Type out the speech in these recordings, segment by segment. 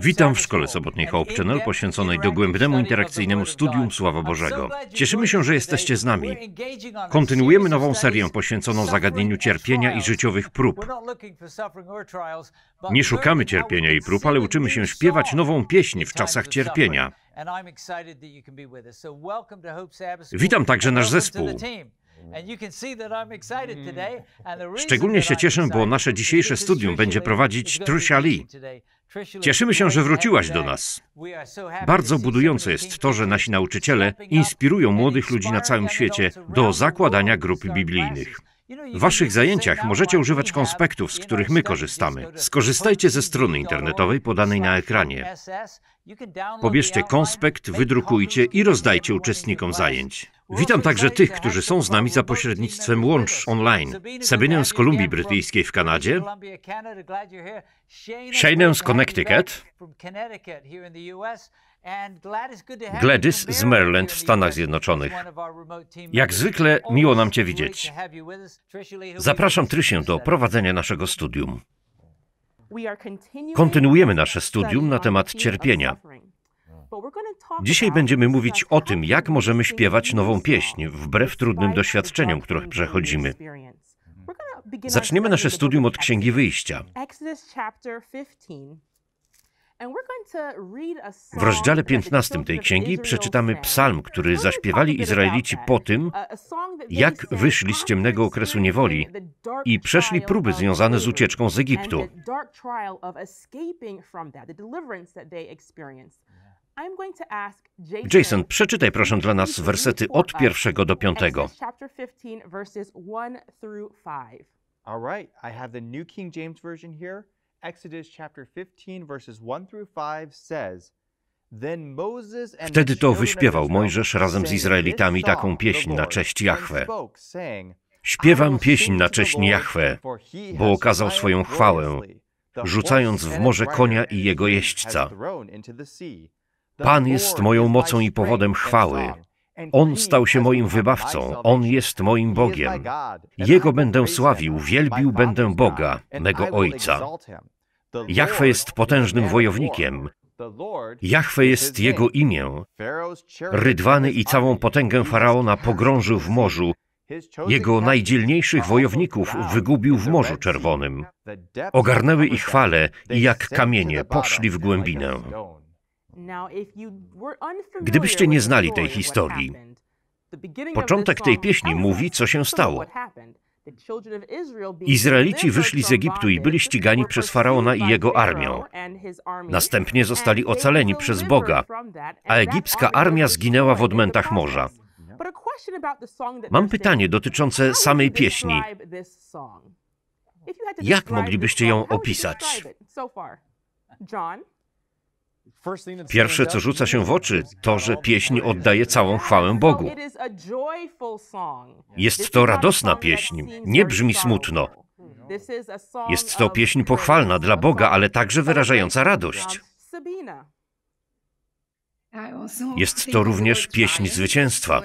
Witam w Szkole Sobotniej Hope Channel poświęconej dogłębnemu interakcyjnemu studium Sława Bożego. Cieszymy się, że jesteście z nami. Kontynuujemy nową serię poświęconą zagadnieniu cierpienia i życiowych prób. Nie szukamy cierpienia i prób, ale uczymy się śpiewać nową pieśń w czasach cierpienia. Witam także nasz zespół. Szczególnie się cieszę, bo nasze dzisiejsze studium będzie prowadzić Tricia Lee. Cieszymy się, że wróciłaś do nas. Bardzo budujące jest to, że nasi nauczyciele inspirują młodych ludzi na całym świecie do zakładania grup biblijnych. W Waszych zajęciach możecie używać konspektów, z których my korzystamy. Skorzystajcie ze strony internetowej podanej na ekranie. Pobierzcie konspekt, wydrukujcie i rozdajcie uczestnikom zajęć. Witam także tych, którzy są z nami za pośrednictwem Łącz Online. Sabinę z Kolumbii Brytyjskiej w Kanadzie, Shaneę z Connecticut, Gladys z Maryland w Stanach Zjednoczonych. Jak zwykle miło nam Cię widzieć. Zapraszam Trysię do prowadzenia naszego studium. Kontynuujemy nasze studium na temat cierpienia. Dzisiaj będziemy mówić o tym, jak możemy śpiewać nową pieśń wbrew trudnym doświadczeniom, które przechodzimy. Zaczniemy nasze studium od Księgi Wyjścia. W rozdziale 15 tej księgi przeczytamy psalm, który zaśpiewali Izraelici po tym, jak wyszli z ciemnego okresu niewoli i przeszli próby związane z ucieczką z Egiptu. Jason, przeczytaj proszę dla nas wersety od pierwszego do piątego. All right, I have the New King James Version here. Exodus chapter 15 verses 1 through 5 says, Wtedy to wyśpiewał Mojżesz razem z Izraelitami taką pieśń na cześć Jahwe. Śpiewam pieśń na cześć Jahwe, bo okazał swoją chwałę, rzucając w morze konia i jego jeźdźca. Pan jest moją mocą i powodem chwały. On stał się moim wybawcą, On jest moim Bogiem. Jego będę sławił, wielbił będę Boga, mego Ojca. Jachwe jest potężnym wojownikiem. Jachwe jest jego imię. Rydwany i całą potęgę faraona pogrążył w morzu. Jego najdzielniejszych wojowników wygubił w Morzu Czerwonym. Ogarnęły ich fale i jak kamienie poszli w głębinę. Gdybyście nie znali tej historii, początek tej pieśni mówi, co się stało. Izraelici wyszli z Egiptu i byli ścigani przez faraona i jego armię. Następnie zostali ocaleni przez Boga, a egipska armia zginęła w odmętach morza. Mam pytanie dotyczące samej pieśni. Jak moglibyście ją opisać? Pierwsze, co rzuca się w oczy, to, że pieśń oddaje całą chwałę Bogu. Jest to radosna pieśń, nie brzmi smutno. Jest to pieśń pochwalna dla Boga, ale także wyrażająca radość. Jest to również pieśń zwycięstwa.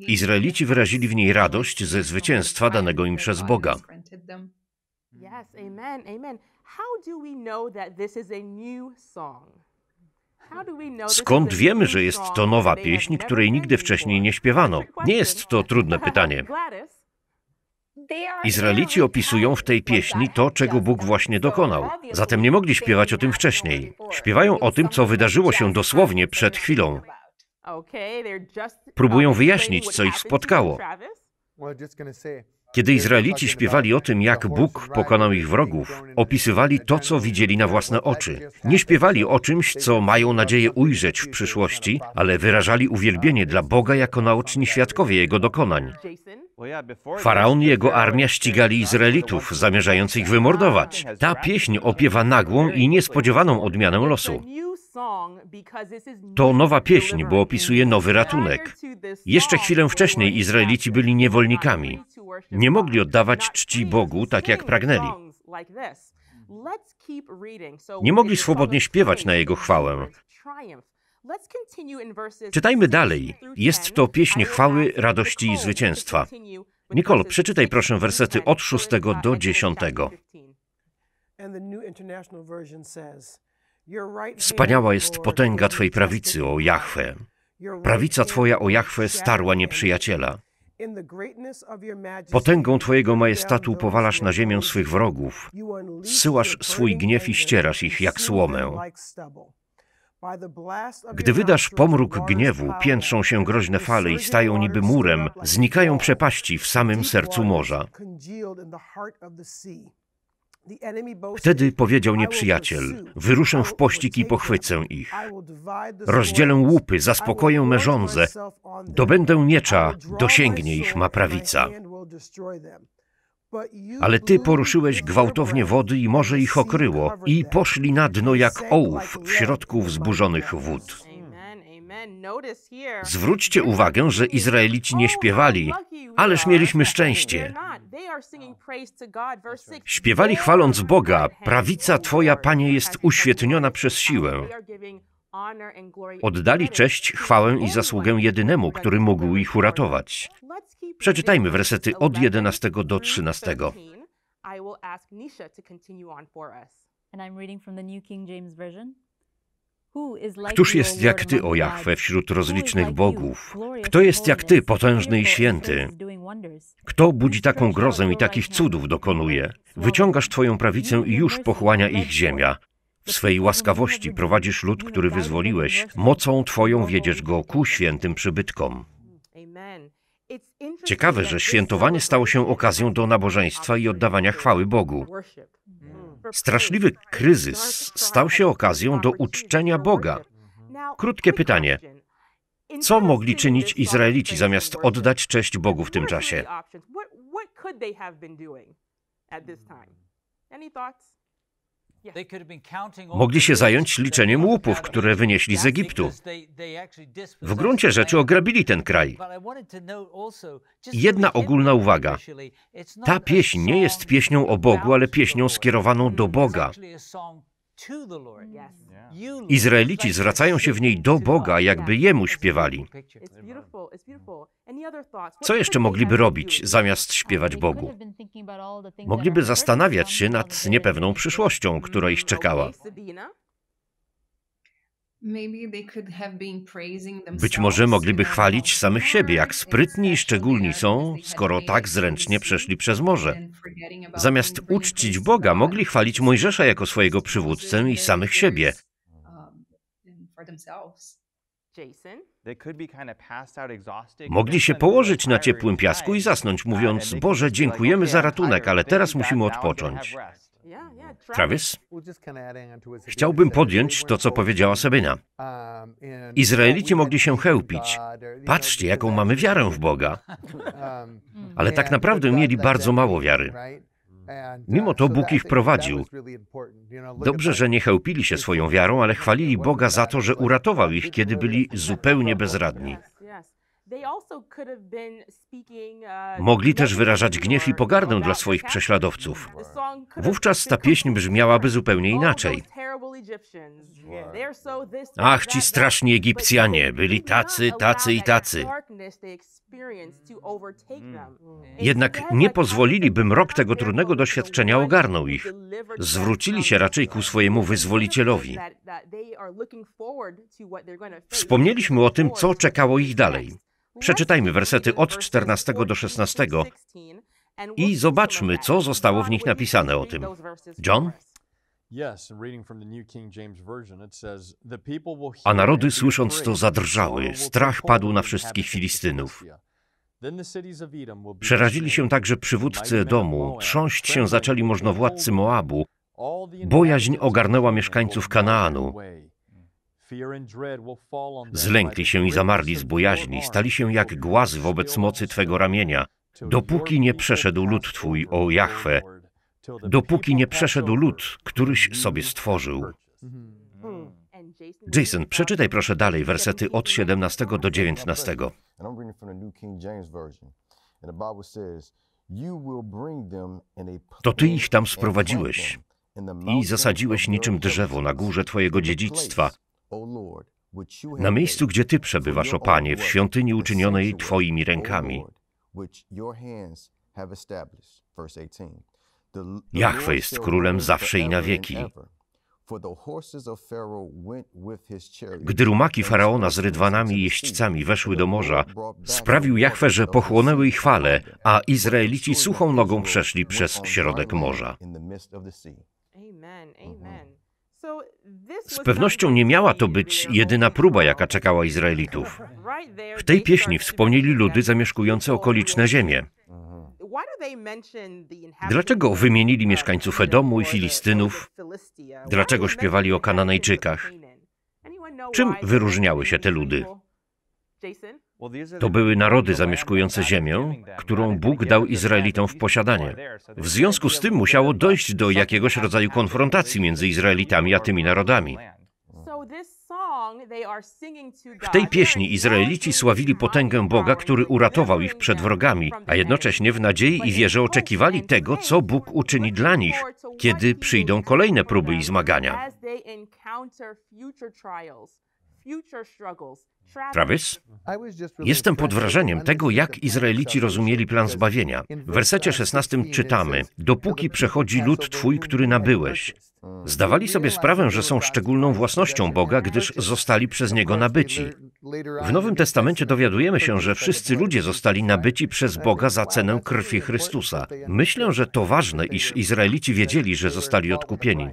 Izraelici wyrazili w niej radość ze zwycięstwa danego im przez Boga. amen, amen. How do we know that this is a new song? Skąd wiemy, że jest to nowa pieśń, której nigdy wcześniej nie śpiewano? Nie jest to trudne pytanie. Izraelici opisują w tej pieśni to, czego Bóg właśnie dokonał. Zatem nie mogli śpiewać o tym wcześniej. Śpiewają o tym, co wydarzyło się dosłownie przed chwilą. Próbują wyjaśnić, co ich spotkało. Kiedy Izraelici śpiewali o tym, jak Bóg pokonał ich wrogów, opisywali to, co widzieli na własne oczy. Nie śpiewali o czymś, co mają nadzieję ujrzeć w przyszłości, ale wyrażali uwielbienie dla Boga jako naoczni świadkowie Jego dokonań. Faraon i jego armia ścigali Izraelitów, zamierzających ich wymordować. Ta pieśń opiewa nagłą i niespodziewaną odmianę losu. To nowa pieśń, bo opisuje nowy ratunek. Jeszcze chwilę wcześniej Izraelici byli niewolnikami. Nie mogli oddawać czci Bogu tak, jak pragnęli. Nie mogli swobodnie śpiewać na Jego chwałę. Czytajmy dalej. Jest to pieśń chwały, radości i zwycięstwa. Nicole, przeczytaj proszę wersety od 6 do 10. Wspaniała jest potęga twojej prawicy, o Jahwe. Prawica Twoja, o Jahwe, starła nieprzyjaciela. Potęgą Twojego majestatu powalasz na ziemię swych wrogów, zsyłasz swój gniew i ścierasz ich jak słomę. Gdy wydasz pomruk gniewu, piętrzą się groźne fale i stają niby murem, znikają przepaści w samym sercu morza. Wtedy powiedział nieprzyjaciel: Wyruszę w pościg i pochwycę ich. Rozdzielę łupy, zaspokoję mężądzę, dobędę miecza, dosięgnie ich ma prawica. Ale ty poruszyłeś gwałtownie wody i morze ich okryło i poszli na dno jak ołów w środku wzburzonych wód. Zwróćcie uwagę, że Izraelici nie śpiewali, ależ mieliśmy szczęście. Śpiewali chwaląc Boga, prawica Twoja, Panie, jest uświetniona przez siłę. Oddali cześć, chwałę i zasługę jedynemu, który mógł ich uratować. Przeczytajmy wersety od 11 do 13. I will ask Nisha to continue on for us. And I'm reading from the New King James Version. Któż jest jak Ty, o Jahwe, wśród rozlicznych bogów? Kto jest jak Ty, potężny i święty? Kto budzi taką grozę i takich cudów dokonuje? Wyciągasz Twoją prawicę i już pochłania ich ziemia. W swej łaskawości prowadzisz lud, który wyzwoliłeś. Mocą Twoją wiedziesz go ku świętym przybytkom. Ciekawe, że świętowanie stało się okazją do nabożeństwa i oddawania chwały Bogu. Straszliwy kryzys stał się okazją do uczczenia Boga. Krótkie pytanie. Co mogli czynić Izraelici zamiast oddać cześć Bogu w tym czasie? Mogli się zająć liczeniem łupów, które wynieśli z Egiptu. W gruncie rzeczy ograbili ten kraj. Jedna ogólna uwaga. Ta pieśń nie jest pieśnią o Bogu, ale pieśnią skierowaną do mm, Boga. Mm. Izraelici zwracają się w niej do Boga, jakby Jemu śpiewali. Co jeszcze mogliby robić zamiast śpiewać Bogu? Mogliby zastanawiać się nad niepewną przyszłością, która ich czekała. Być może mogliby chwalić samych siebie, jak sprytni i szczególni są, skoro tak zręcznie przeszli przez morze. Zamiast uczcić Boga, mogli chwalić Mojżesza jako swojego przywódcę i samych siebie. Um, mogli się położyć na ciepłym piasku i zasnąć, mówiąc: Boże, dziękujemy za ratunek, ale teraz musimy odpocząć. Travis? Chciałbym podjąć to, co powiedziała Sabina. Izraelici mogli się chełpić. Patrzcie, jaką mamy wiarę w Boga. Ale tak naprawdę mieli bardzo mało wiary. Mimo to Bóg ich prowadził. Dobrze, że nie chełpili się swoją wiarą, ale chwalili Boga za to, że uratował ich, kiedy byli zupełnie bezradni. Uh, Mogli też wyrażać gniew i pogardę dla swoich prześladowców. Wówczas ta pieśń brzmiałaby zupełnie inaczej. Ach, ci straszni Egipcjanie, byli tacy, tacy i tacy. Mm. Mm. Jednak nie pozwolili, by mrok tego trudnego doświadczenia ogarnął ich. Zwrócili się raczej ku swojemu wyzwolicielowi. Wspomnieliśmy o tym, co czekało ich dalej. Przeczytajmy wersety od 14 do 16 i zobaczmy, co zostało w nich napisane o tym. John? A narody słysząc to zadrżały, strach padł na wszystkich Filistynów. Przerazili się także przywódcy domu, trząść się zaczęli możnowładcy Moabu, bojaźń ogarnęła mieszkańców Kanaanu. Zlękli się i zamarli z bojaźni, stali się jak głaz wobec mocy Twego ramienia, dopóki nie przeszedł lud Twój, o Jahwe, dopóki nie przeszedł lud, któryś sobie stworzył. Mhm. Jason, przeczytaj proszę dalej wersety od 17 do 19. To Ty ich tam sprowadziłeś i zasadziłeś niczym drzewo na górze Twojego dziedzictwa na miejscu, gdzie Ty przebywasz, o Panie, w świątyni uczynionej Twoimi rękami. Jachwe jest królem zawsze i na wieki. Gdy rumaki faraona z rydwanami i jeźdźcami weszły do morza, sprawił Jahwe, że pochłonęły ich fale, a Izraelici suchą nogą przeszli przez środek morza. Amen. Amen. Mm-hmm. Z pewnością nie miała to być jedyna próba, jaka czekała Izraelitów. W tej pieśni wspomnieli ludy zamieszkujące okoliczne ziemie. Dlaczego wymienili uh, mieszkańców Edomu i Filistynów? Dlaczego śpiewali o Kananejczykach? Czym wyróżniały się te ludy? To były narody zamieszkujące ziemię, którą Bóg dał Izraelitom w posiadanie. W związku z tym musiało dojść do jakiegoś rodzaju konfrontacji między Izraelitami a tymi narodami. W tej pieśni Izraelici sławili potęgę Boga, który uratował ich przed wrogami, a jednocześnie w nadziei i wierze oczekiwali tego, co Bóg uczyni dla nich, kiedy przyjdą kolejne próby i zmagania. Travis? Jestem pod wrażeniem tego, jak Izraelici rozumieli plan zbawienia. W wersecie 16 czytamy: Dopóki przechodzi lud twój, który nabyłeś. Zdawali sobie sprawę, że są szczególną własnością Boga, gdyż zostali przez niego nabyci. W Nowym Testamencie dowiadujemy się, że wszyscy ludzie zostali nabyci przez Boga za cenę krwi Chrystusa. Myślę, że to ważne, iż Izraelici wiedzieli, że zostali odkupieni.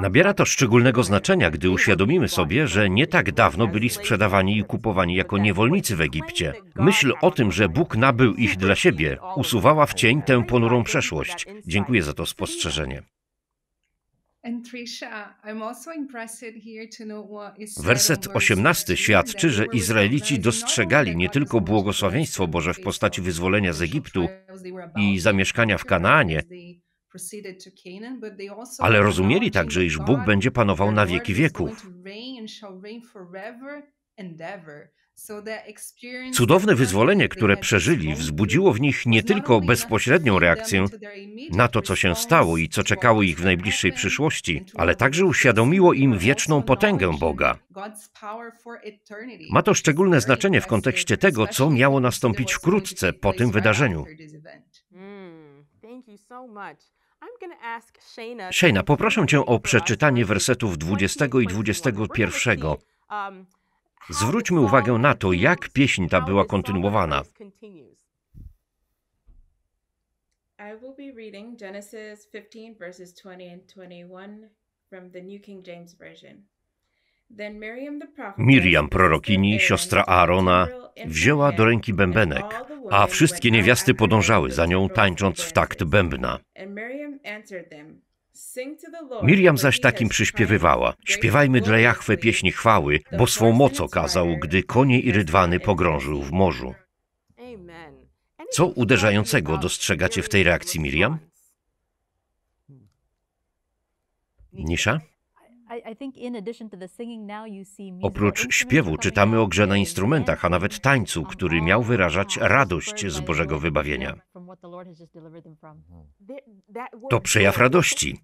Nabiera to szczególnego znaczenia, gdy uświadomimy sobie, że nie tak dawno byli sprzedawani i kupowani jako niewolnicy w Egipcie. Myśl o tym, że Bóg nabył ich dla siebie, usuwała w cień tę ponurą przeszłość. Dziękuję za to spostrzeżenie. Werset 18 świadczy, że Izraelici dostrzegali nie tylko błogosławieństwo Boże w postaci wyzwolenia z Egiptu i zamieszkania w Kanaanie, ale rozumieli także, iż Bóg będzie panował na wieki wieków. Cudowne wyzwolenie, które przeżyli, wzbudziło w nich nie tylko bezpośrednią reakcję na to, co się stało i co czekało ich w najbliższej przyszłości, ale także uświadomiło im wieczną potęgę Boga. Ma to szczególne znaczenie w kontekście tego, co miało nastąpić wkrótce po tym wydarzeniu. Hmm, Shayna, poproszę cię o przeczytanie wersetów 20 i 21. Um, Zwróćmy uwagę na to, jak pieśń ta była kontynuowana. I will Genesis 15 verses 20 and 21 from New King James Version. Miriam, prorokini, siostra Aarona, wzięła do ręki bębenek, a wszystkie niewiasty podążały za nią, tańcząc w takt bębna. Miriam zaś takim przyśpiewywała: Śpiewajmy dla Jahwe pieśni chwały, bo swą moc okazał, gdy konie i rydwany pogrążył w morzu. Co uderzającego dostrzegacie w tej reakcji Miriam? Nisza? Oprócz śpiewu czytamy o grze na instrumentach, a nawet tańcu, który miał wyrażać radość z Bożego wybawienia. Hmm. To przejaw radości.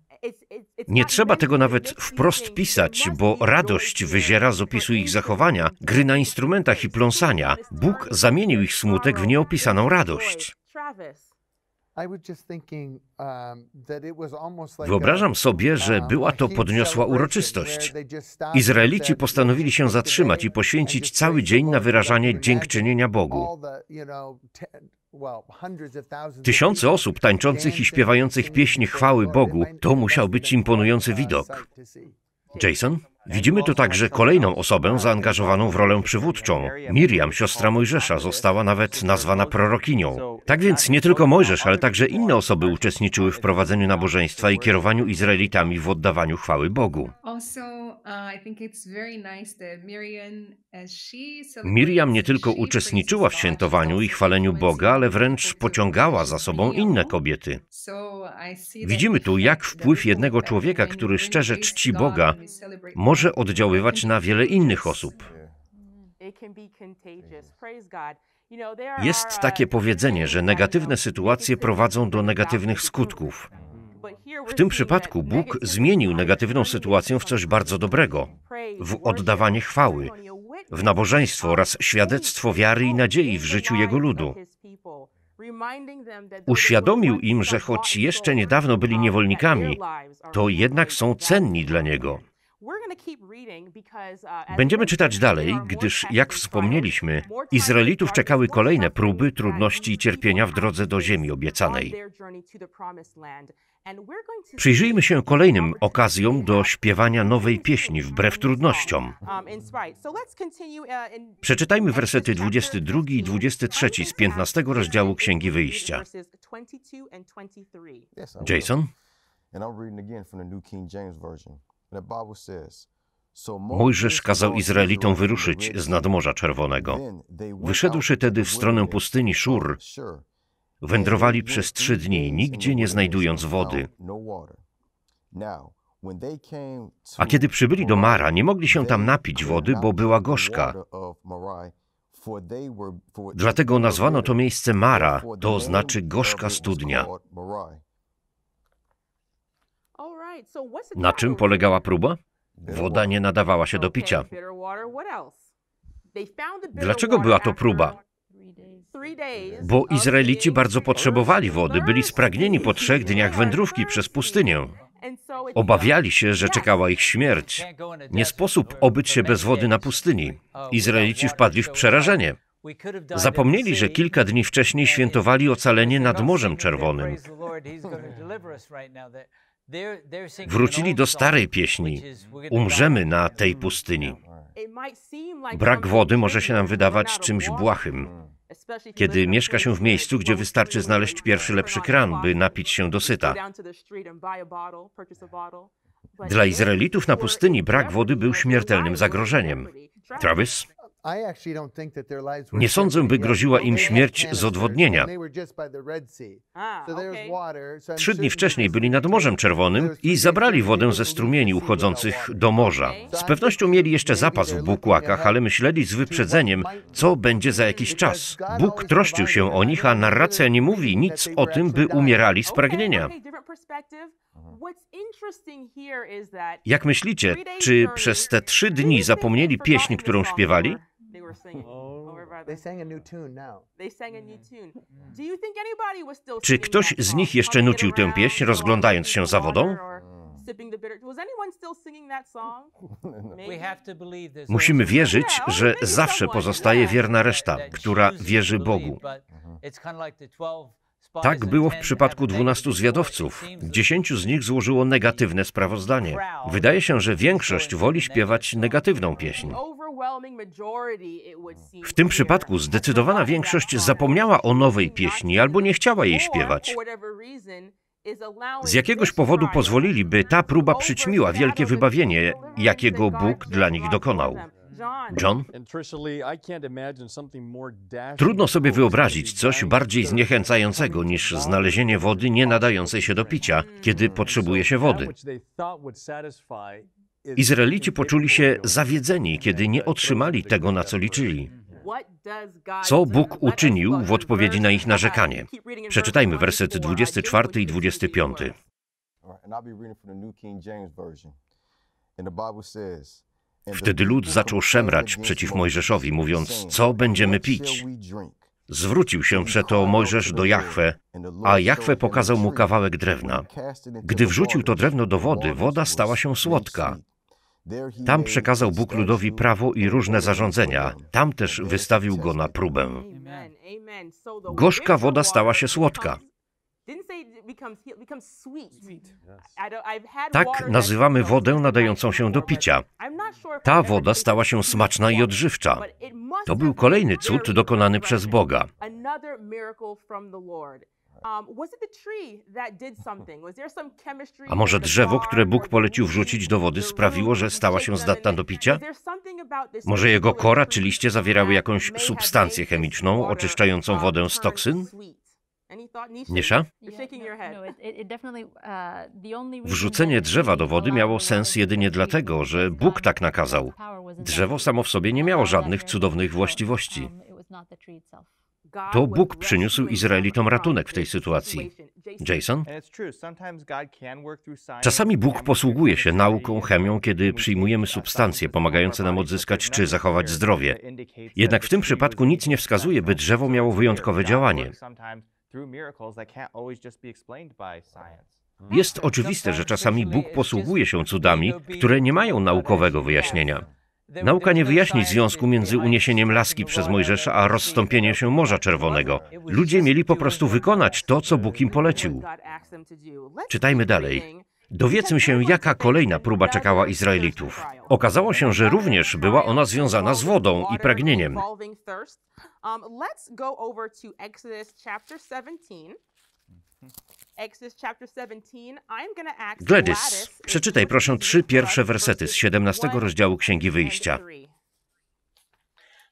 Nie trzeba tego nawet wprost pisać, bo radość wyziera z opisu ich zachowania, gry na instrumentach i pląsania. Bóg zamienił ich smutek w nieopisaną radość. Um, Wyobrażam sobie, że um, była to podniosła uroczystość. Izraelici postanowili się zatrzymać i poświęcić cały dzień na wyrażanie dziękczynienia Bogu. Tysiące osób tańczących i śpiewających pieśni chwały Bogu to musiał być imponujący widok. Jason? Widzimy tu także kolejną osobę zaangażowaną w rolę przywódczą. Miriam, siostra Mojżesza, została nawet nazwana prorokinią. Tak więc nie tylko Mojżesz, ale także inne osoby uczestniczyły w prowadzeniu nabożeństwa i kierowaniu Izraelitami w oddawaniu chwały Bogu. Uh, Miriam nie tylko uczestniczyła w świętowaniu i chwaleniu Boga, ale wręcz pociągała za sobą inne kobiety. Widzimy tu, jak wpływ jednego człowieka, który szczerze czci Boga, może może oddziaływać na wiele innych osób. Jest takie powiedzenie, że negatywne sytuacje prowadzą do negatywnych skutków. W tym przypadku Bóg zmienił negatywną sytuację w coś bardzo dobrego w oddawanie chwały, w nabożeństwo oraz świadectwo wiary i nadziei w życiu Jego ludu. Uświadomił im, że choć jeszcze niedawno byli niewolnikami, to jednak są cenni dla Niego. Uh, Będziemy czytać dalej, gdyż, jak wspomnieliśmy, Izraelitów czekały kolejne próby, trudności i cierpienia w drodze do ziemi obiecanej. Przyjrzyjmy się kolejnym okazjom do śpiewania nowej pieśni wbrew trudnościom. Um, uh, Przeczytajmy wersety 22 i 23 z 15 rozdziału Księgi Wyjścia. Jason? Mojżesz kazał Izraelitom wyruszyć z nadmorza czerwonego. Wyszedłszy tedy w stronę pustyni Szur, wędrowali przez trzy dni, nigdzie nie znajdując wody. No A kiedy przybyli do Mara, nie mogli się tam napić wody, bo była gorzka. Dlatego nazwano to miejsce Mara, to znaczy gorzka studnia. Na czym polegała próba? Woda nie nadawała się do picia. Dlaczego była to próba? Bo Izraelici bardzo potrzebowali wody, byli spragnieni po trzech dniach wędrówki przez pustynię. Obawiali się, że czekała ich śmierć. Nie sposób obyć się bez wody na pustyni. Izraelici wpadli w przerażenie. Zapomnieli, że kilka dni wcześniej świętowali ocalenie nad Morzem Czerwonym. Wrócili do starej pieśni. Umrzemy na tej pustyni. Brak wody może się nam wydawać czymś błahym, kiedy mieszka się w miejscu, gdzie wystarczy znaleźć pierwszy lepszy kran, by napić się dosyta. Dla Izraelitów na pustyni brak wody był śmiertelnym zagrożeniem. Travis? Nie sądzę, by groziła im śmierć z odwodnienia. Trzy dni wcześniej byli nad Morzem Czerwonym i zabrali wodę ze strumieni uchodzących do morza. Z pewnością mieli jeszcze zapas w bukłakach, ale myśleli z wyprzedzeniem, co będzie za jakiś czas. Bóg troszczył się o nich, a narracja nie mówi nic o tym, by umierali z pragnienia. Jak myślicie, czy przez te trzy dni zapomnieli pieśń, którą śpiewali? Oh, mm. Mm. Czy ktoś z nich jeszcze nucił tę pieśń, rozglądając się za wodą? Mm. No, no, no. Musimy wierzyć, że zawsze pozostaje wierna reszta, która wierzy Bogu. Tak było w przypadku 12 zwiadowców. 10 z nich złożyło negatywne sprawozdanie. Wydaje się, że większość woli śpiewać negatywną pieśń. W tym przypadku zdecydowana większość zapomniała o nowej pieśni albo nie chciała jej śpiewać. Z jakiegoś powodu pozwolili, by ta próba przyćmiła wielkie wybawienie, jakiego Bóg dla nich dokonał. John? Trudno sobie wyobrazić coś bardziej zniechęcającego niż znalezienie wody nie nadającej się do picia, hmm. kiedy potrzebuje się wody. Izraelici poczuli się zawiedzeni, kiedy nie otrzymali tego, na co liczyli. Co Bóg uczynił w odpowiedzi na ich narzekanie? Przeczytajmy wersety 24 i 25. And Wtedy lud zaczął szemrać przeciw Mojżeszowi, mówiąc, co będziemy pić? Zwrócił się przeto Mojżesz do Jachwę, a Jachwę pokazał mu kawałek drewna. Gdy wrzucił to drewno do wody, woda stała się słodka. Tam przekazał Bóg ludowi prawo i różne zarządzenia. Tam też wystawił go na próbę. Gorzka woda stała się słodka. Tak nazywamy wodę nadającą się do picia. Ta woda stała się smaczna i odżywcza. To był kolejny cud dokonany przez Boga. Um, A może drzewo, które Bóg polecił wrzucić do wody, sprawiło, że stała się zdatna do picia? Może jego kora czy liście zawierały jakąś substancję chemiczną oczyszczającą um, wodę z toksyn? Nisza? No, no, uh, Wrzucenie drzewa do wody miało sens jedynie dlatego, że Bóg tak nakazał. Drzewo samo w sobie nie miało żadnych cudownych um, um, właściwości. To Bóg przyniósł Izraelitom ratunek w tej sytuacji. Jason? Czasami Bóg posługuje się nauką, chemią, kiedy przyjmujemy substancje pomagające nam odzyskać czy zachować zdrowie. Jednak w tym przypadku nic nie wskazuje, by drzewo miało wyjątkowe działanie. Jest oczywiste, że czasami Bóg posługuje się cudami, które nie mają naukowego wyjaśnienia. Nauka nie no wyjaśni związku między uniesieniem laski przez no Mojżesza a rozstąpieniem się Morza Czerwonego. Ludzie mieli po prostu wykonać to, co Bóg im polecił. Czytajmy dalej. Dowiedzmy się, jaka kolejna próba czekała Izraelitów. Okazało się, że również była ona związana z wodą i pragnieniem. Um, let's go over to Exodus chapter 17. Mm-hmm. Exodus chapter Gladys, przeczytaj proszę trzy pierwsze wersety z 17 rozdziału Księgi Wyjścia.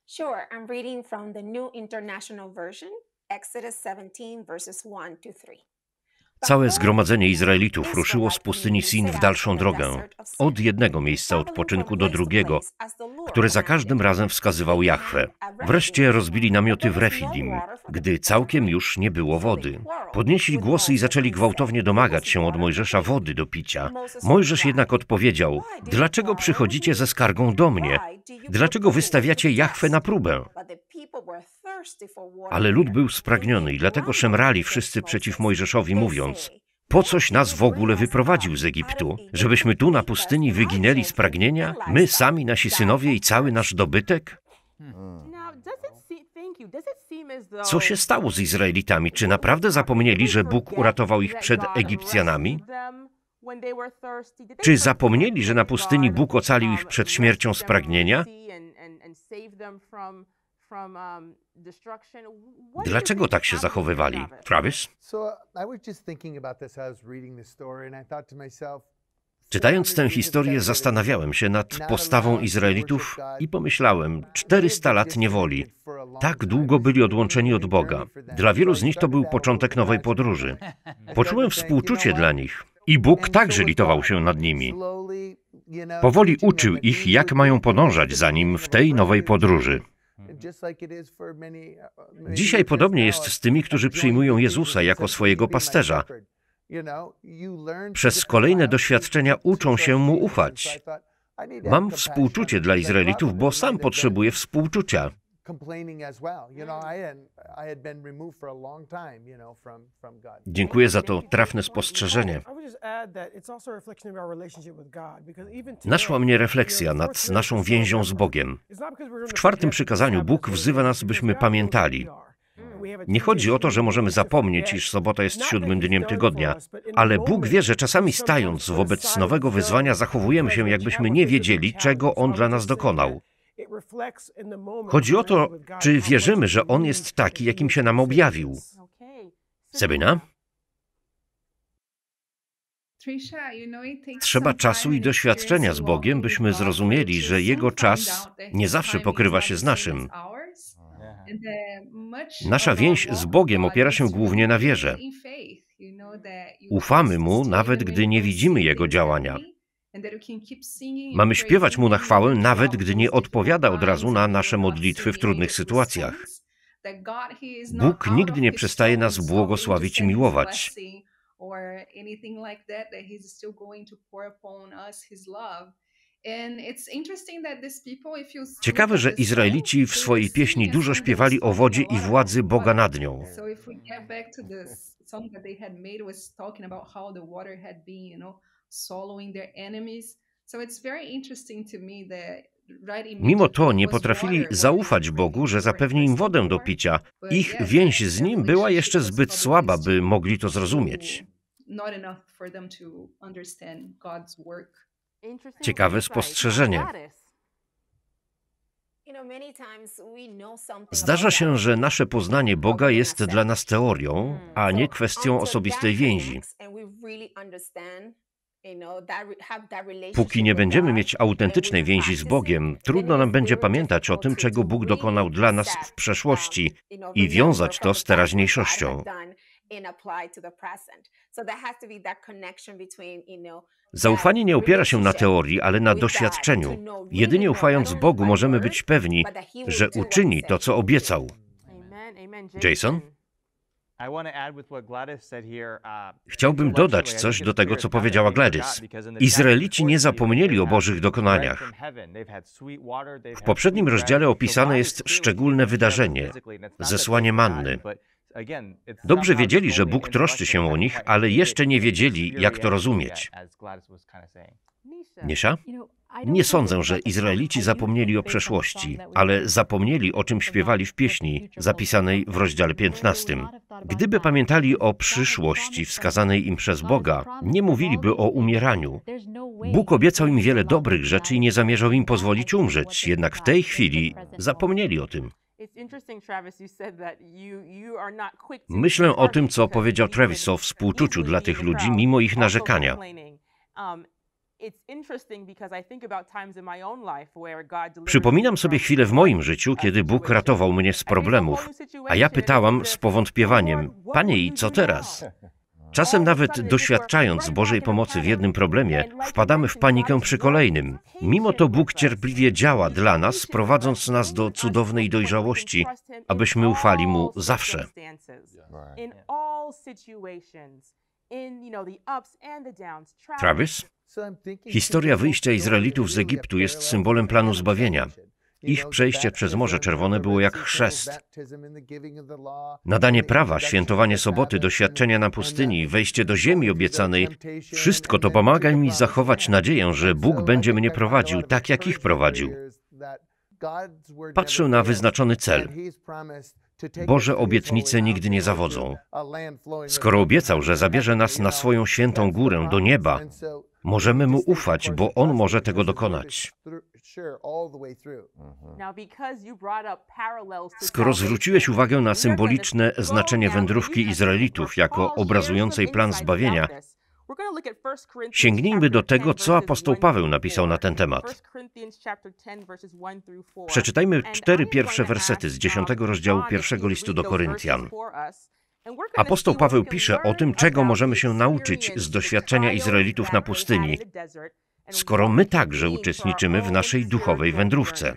Sure, I'm reading from the New International Version, Exodus 17 verses 1 to 3. Całe zgromadzenie Izraelitów ruszyło z pustyni Sin w dalszą drogę, od jednego miejsca odpoczynku do drugiego, które za każdym razem wskazywał Jahwe. Wreszcie rozbili namioty w Refidim, gdy całkiem już nie było wody. Podnieśli głosy i zaczęli gwałtownie domagać się od Mojżesza wody do picia. Mojżesz jednak odpowiedział: Dlaczego przychodzicie ze skargą do mnie? Dlaczego wystawiacie Jahwe na próbę? Ale lud był spragniony i dlatego szemrali wszyscy przeciw Mojżeszowi, mówiąc: Po coś nas w ogóle wyprowadził z Egiptu? Żebyśmy tu na pustyni wyginęli z pragnienia? My sami, nasi synowie i cały nasz dobytek? Co się stało z Izraelitami? Czy naprawdę zapomnieli, że Bóg uratował ich przed Egipcjanami? Czy zapomnieli, że na pustyni Bóg ocalił ich przed śmiercią z pragnienia? Um, Dlaczego tak się zachowywali? Travis? Czytając tę historię, zastanawiałem się nad postawą Izraelitów i pomyślałem: 400 lat niewoli. Tak długo byli odłączeni od Boga. Dla wielu z nich to był początek nowej podróży. Poczułem współczucie dla nich. I Bóg także litował się nad nimi. Powoli uczył ich, jak mają podążać za nim w tej nowej podróży. Uh, uh, Dzisiaj podobnie jest z tymi, którzy przyjmują Jezusa jako swojego pasterza. Przez kolejne doświadczenia uczą się mu ufać. Mam współczucie dla Izraelitów, bo sam potrzebuję współczucia complaining as well. You know, mm. I had, I had been removed for a long time, you know, from, from God. Dziękuję za to trafne spostrzeżenie. Naszła mnie refleksja nad naszą więzią z Bogiem. W czwartym przykazaniu Bóg wzywa nas, byśmy pamiętali. Nie chodzi o to, że możemy zapomnieć, iż sobota jest siódmym dniem tygodnia, ale Bóg wie, że czasami stając wobec nowego wyzwania, zachowujemy się, jakbyśmy nie wiedzieli, czego On dla nas dokonał. Chodzi o to, czy wierzymy, że On jest taki, jakim się nam objawił. Sabina? Trzeba czasu i doświadczenia z Bogiem, byśmy zrozumieli, że Jego czas nie zawsze pokrywa się z naszym. Uh, Nasza więź z Bogiem opiera się głównie na wierze. Ufamy Mu, nawet gdy nie widzimy Jego działania. Mamy śpiewać Mu na chwałę, nawet gdy nie odpowiada od razu na nasze modlitwy w trudnych sytuacjach. Bóg nigdy nie przestaje nas błogosławić i miłować. Ciekawe, że Izraelici w swojej pieśni dużo śpiewali o wodzie i władzy Boga nad nią swallowing their enemies. So it's very interesting to me that Mimo to nie potrafili zaufać Bogu, że zapewni im wodę do picia. Ich więź z nim była jeszcze zbyt słaba, by mogli to zrozumieć. Ciekawe spostrzeżenie. Zdarza się, że nasze poznanie Boga jest dla nas teorią, a nie hmm. kwestią osobistej więzi. Póki nie będziemy mieć autentycznej więzi z Bogiem, trudno nam będzie pamiętać o tym, czego Bóg dokonał dla nas w przeszłości um, i wiązać to z teraźniejszością. Zaufanie nie opiera się na teorii, ale na doświadczeniu. Jedynie ufając Bogu możemy być pewni, że uczyni to, co obiecał. Jason? Uh, Chciałbym dodać coś do tego, co powiedziała Gladys. Izraelici nie zapomnieli o Bożych dokonaniach. W poprzednim rozdziale opisane jest szczególne wydarzenie zesłanie manny. Dobrze wiedzieli, że Bóg troszczy się o nich, ale jeszcze nie wiedzieli, jak to rozumieć. Nisza? Nie sądzę, że Izraelici zapomnieli o przeszłości, ale zapomnieli o czym śpiewali w pieśni zapisanej w rozdziale 15. Gdyby pamiętali o przyszłości wskazanej im przez Boga, nie mówiliby o umieraniu. No Bóg obiecał im wiele dobrych rzeczy i nie zamierzał im pozwolić umrzeć, jednak w tej chwili zapomnieli o tym. Myślę o tym, co powiedział Travis o współczuciu dla tych ludzi, mimo ich narzekania. Przypominam sobie chwilę w moim życiu, kiedy Bóg ratował mnie z problemów, a ja pytałam z powątpiewaniem: Panie, i co teraz? Czasem nawet doświadczając Bożej pomocy w jednym problemie, wpadamy w panikę przy kolejnym. Mimo to Bóg cierpliwie działa dla nas, prowadząc nas do cudownej dojrzałości, abyśmy ufali Mu zawsze. Travis? Historia wyjścia Izraelitów z Egiptu jest symbolem planu zbawienia. Ich przejście przez Morze Czerwone było jak chrzest. Nadanie prawa, świętowanie soboty, doświadczenia na pustyni, wejście do ziemi obiecanej wszystko to pomaga mi zachować nadzieję, że Bóg będzie mnie prowadził tak, jak ich prowadził. Patrzę na wyznaczony cel. Boże obietnice nigdy nie zawodzą. Skoro obiecał, że zabierze nas na swoją świętą górę do nieba, możemy mu ufać, bo on może tego dokonać. Mhm. Skoro zwróciłeś uwagę na symboliczne znaczenie wędrówki Izraelitów jako obrazującej plan zbawienia, Sięgnijmy do tego, co apostoł Paweł napisał na ten temat. Przeczytajmy cztery pierwsze wersety z dziesiątego rozdziału pierwszego listu do Koryntian. Apostoł Paweł pisze o tym, czego możemy się nauczyć z doświadczenia Izraelitów na pustyni, skoro my także uczestniczymy w naszej duchowej wędrówce.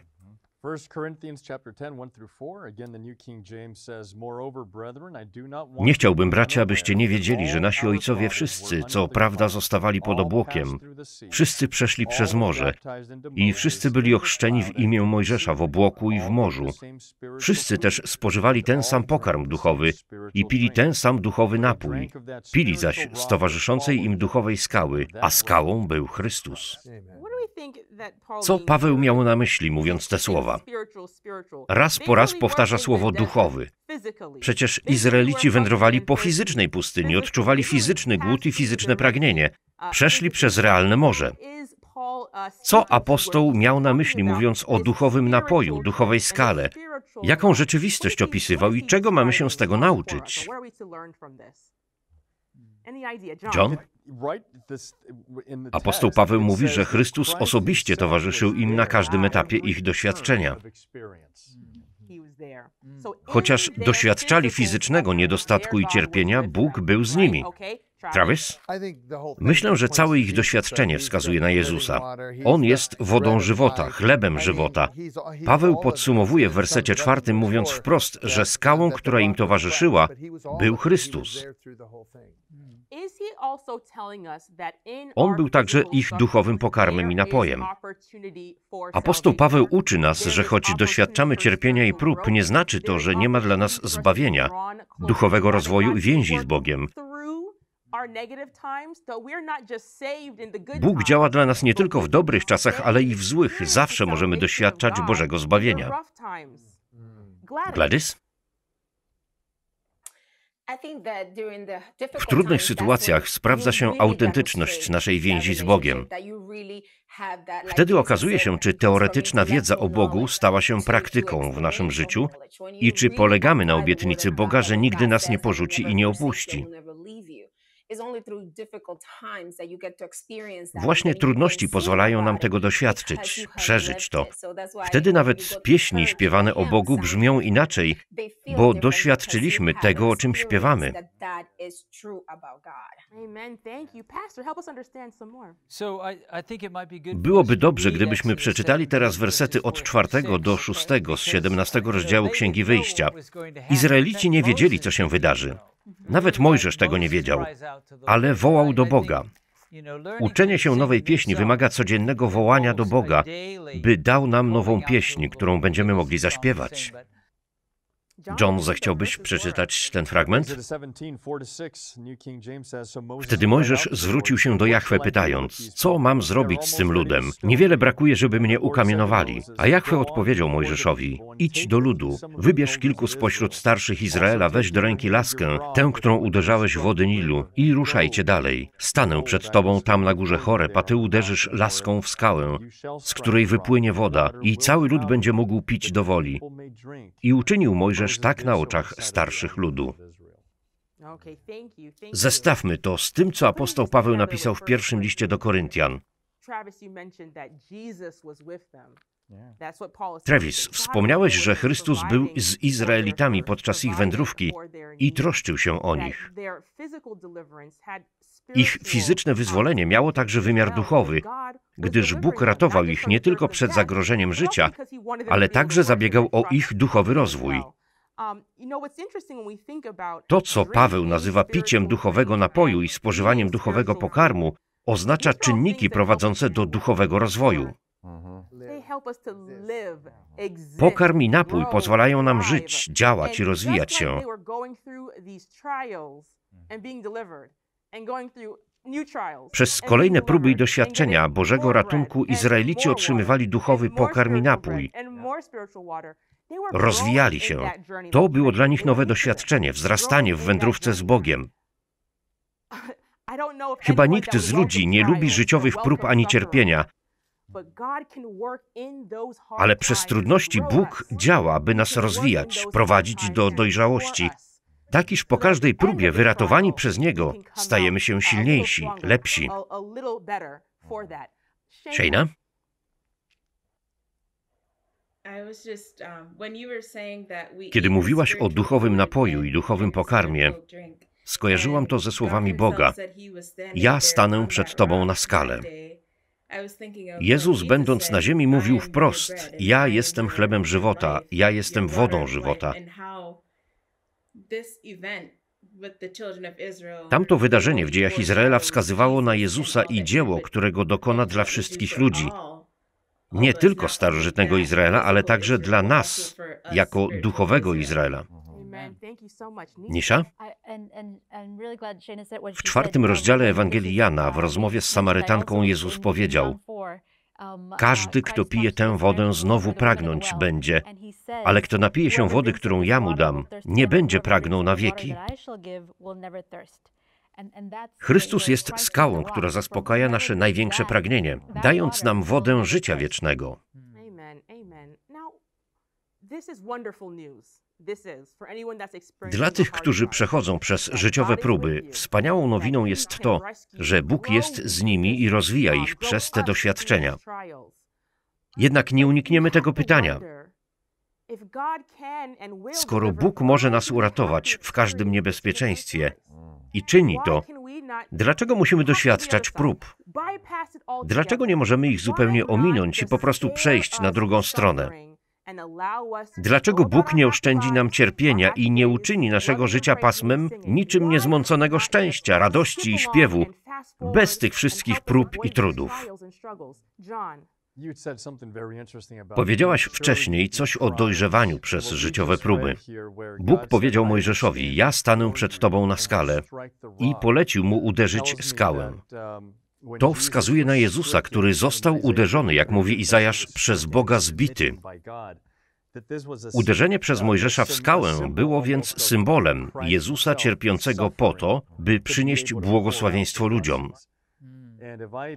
1 Corinthians chapter 10, 1 through 4. Again, the New King James says, "Moreover, brethren, I do not want Nie chciałbym, bracia, abyście nie wiedzieli, że nasi ojcowie wszyscy, co prawda, zostawali pod obłokiem. Wszyscy przeszli przez morze i wszyscy byli ochrzczeni w imię Mojżesza w obłoku i w morzu. Wszyscy też spożywali ten sam pokarm duchowy i pili ten sam duchowy napój. Pili zaś z towarzyszącej im duchowej skały, a skałą był Chrystus. Co Paweł miał na myśli, mówiąc te słowa? Raz po raz powtarza słowo duchowy. Przecież Izraelici wędrowali po fizycznej pustyni, odczuwali fizyczny głód i fizyczne pragnienie. Uh, Przeszli przez realne morze. Uh, Co apostoł miał na myśli, mówiąc o duchowym napoju, duchowej skale? Jaką rzeczywistość opisywał i czego mamy się z tego nauczyć? John? Apostoł Paweł mówi, że Chrystus osobiście towarzyszył im na każdym etapie ich doświadczenia. Mm. Chociaż doświadczali fizycznego niedostatku i cierpienia, Bóg był z nimi. Travis? Myślę, że całe ich doświadczenie wskazuje na Jezusa. On jest wodą żywota, chlebem żywota. Paweł podsumowuje w wersecie czwartym, mówiąc wprost, że skałą, która im towarzyszyła, był Chrystus. On był także ich duchowym pokarmem i napojem. Apostoł Paweł uczy nas, że choć doświadczamy cierpienia i prób, nie znaczy to, że nie ma dla nas zbawienia, duchowego rozwoju i więzi z Bogiem. Bóg działa dla nas nie tylko w dobrych czasach, ale i w złych. Zawsze możemy doświadczać Bożego zbawienia. Mm. Gladys? W trudnych sytuacjach sprawdza się autentyczność naszej więzi z Bogiem. Wtedy okazuje się, czy teoretyczna wiedza o Bogu stała się praktyką w naszym życiu i czy polegamy na obietnicy Boga, że nigdy nas nie porzuci i nie opuści. Właśnie trudności pozwalają nam tego doświadczyć, przeżyć to. Wtedy nawet pieśni śpiewane o Bogu brzmią inaczej, bo doświadczyliśmy tego, o czym śpiewamy. Byłoby dobrze, gdybyśmy przeczytali teraz wersety od czwartego do szóstego z 17 rozdziału Księgi Wyjścia. Izraelici nie wiedzieli, co się wydarzy. Nawet Mojżesz tego nie wiedział, ale wołał do Boga. Uczenie się nowej pieśni wymaga codziennego wołania do Boga, by dał nam nową pieśń, którą będziemy mogli zaśpiewać. John, zechciałbyś przeczytać ten fragment? Wtedy Mojżesz zwrócił się do Jachwe pytając, co mam zrobić z tym ludem? Niewiele brakuje, żeby mnie ukamienowali. A Jachwe odpowiedział Mojżeszowi, idź do ludu, wybierz kilku spośród starszych Izraela, weź do ręki laskę, tę, którą uderzałeś wody Nilu i ruszajcie dalej. Stanę przed tobą tam na górze Choreb, a ty uderzysz laską w skałę, z której wypłynie woda i cały lud będzie mógł pić do woli. I uczynił Mojżesz też tak na oczach starszych ludu. Zestawmy to z tym, co apostoł Paweł napisał w pierwszym liście do Koryntian. Travis, wspomniałeś, że Chrystus był z Izraelitami podczas ich wędrówki i troszczył się o nich. Ich fizyczne wyzwolenie miało także wymiar no, duchowy, gdyż Bóg ratował ich nie tylko przed zagrożeniem życia, ale także zabiegał o ich duchowy rozwój. Um, to, co Paweł nazywa piciem duchowego napoju i spożywaniem duchowego pokarmu, oznacza czynniki prowadzące do duchowego rozwoju. Mhm. Pokarm i napój pozwalają nam żyć, działać i rozwijać się. Przez kolejne próby i doświadczenia Bożego ratunku Izraelici otrzymywali duchowy pokarm i napój. Rozwijali się. To było dla nich nowe doświadczenie, wzrastanie w wędrówce z Bogiem. Chyba nikt z ludzi nie lubi życiowych prób ani cierpienia, ale przez trudności Bóg działa, by nas rozwijać, prowadzić do dojrzałości. Takiż po każdej próbie, wyratowani przez Niego, stajemy się silniejsi, lepsi. Shayna? Um, Kiedy mówiłaś o duchowym napoju i duchowym pokarmie, skojarzyłam to ze słowami Boga: Ja stanę przed Tobą na skale. Jezus, będąc na ziemi, mówił wprost: Ja jestem chlebem żywota, ja jestem wodą żywota. Tamto wydarzenie w dziejach Izraela wskazywało na Jezusa i dzieło, którego dokona dla wszystkich ludzi nie tylko starożytnego Izraela, ale także dla nas, jako duchowego Izraela. Nisza? W czwartym rozdziale Ewangelii Jana w rozmowie z Samarytanką Jezus powiedział: Każdy, kto pije tę wodę, znowu pragnąć będzie, ale kto napije się wody, którą ja mu dam, nie będzie pragnął na wieki. Chrystus jest skałą, która zaspokaja nasze największe pragnienie, dając nam wodę życia wiecznego. Dla tych, którzy przechodzą przez życiowe próby, wspaniałą nowiną jest to, że Bóg jest z nimi i rozwija ich przez te doświadczenia. Jednak nie unikniemy tego pytania. Skoro Bóg może nas uratować w każdym niebezpieczeństwie i czyni to, dlaczego musimy doświadczać prób? Dlaczego nie możemy ich zupełnie ominąć i po prostu przejść na drugą stronę? Dlaczego Bóg nie oszczędzi nam cierpienia i nie uczyni naszego życia pasmem niczym niezmąconego szczęścia, radości i śpiewu, bez tych wszystkich prób i trudów? Powiedziałaś wcześniej coś o dojrzewaniu przez życiowe próby. Bóg powiedział Mojżeszowi: Ja stanę przed tobą na skalę i polecił mu uderzyć skałę. Um, to wskazuje na Jezusa, który został uderzony, jak mówi Izajasz, przez Boga zbity. Uderzenie przez um, Mojżesza w skałę było więc symbolem Jezusa cierpiącego po to, by przynieść błogosławieństwo ludziom.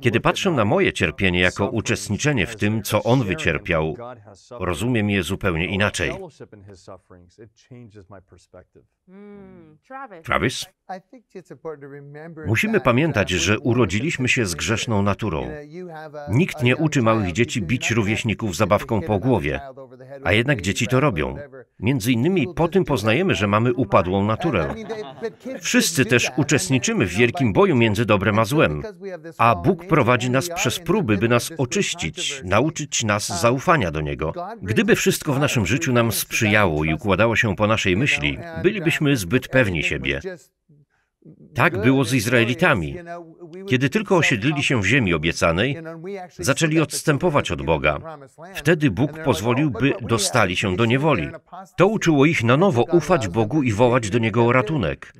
Kiedy patrzę na moje cierpienie jako uczestniczenie w tym, co on wycierpiał, rozumiem je zupełnie inaczej. Hmm, Travis? Musimy pamiętać, uh, że urodziliśmy się z grzeszną naturą. Nikt nie uczy małych dzieci bić rówieśników zabawką po głowie, a jednak dzieci to robią. Między innymi po tym poznajemy, że mamy upadłą naturę. Wszyscy też uczestniczymy w wielkim boju między dobrem a złem, a Bóg prowadzi nas przez próby, by nas oczyścić, nauczyć nas zaufania do Niego. Gdyby wszystko w naszym życiu nam sprzyjało i układało się po naszej myśli, bylibyśmy zbyt pewni siebie. Tak było z Izraelitami. Kiedy tylko osiedlili się w ziemi obiecanej, zaczęli odstępować od Boga. Wtedy Bóg pozwolił, by dostali się do niewoli. To uczyło ich na nowo ufać Bogu i wołać do Niego o ratunek.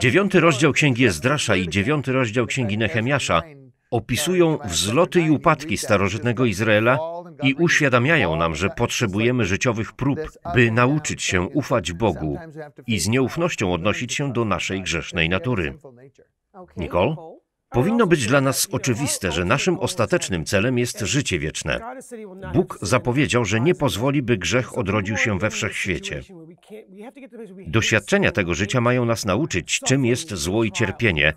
Dziewiąty rozdział Księgi Ezdrasza i dziewiąty rozdział Księgi Nehemiasza opisują wzloty i upadki starożytnego Izraela i uświadamiają nam, że potrzebujemy życiowych prób, by nauczyć się ufać Bogu i z nieufnością odnosić się do naszej grzesznej natury. Nicole? Powinno być dla nas oczywiste, że naszym ostatecznym celem jest życie wieczne. Bóg zapowiedział, że nie pozwoli, by grzech odrodził się we wszechświecie. Doświadczenia tego życia mają nas nauczyć, czym jest zło i cierpienie,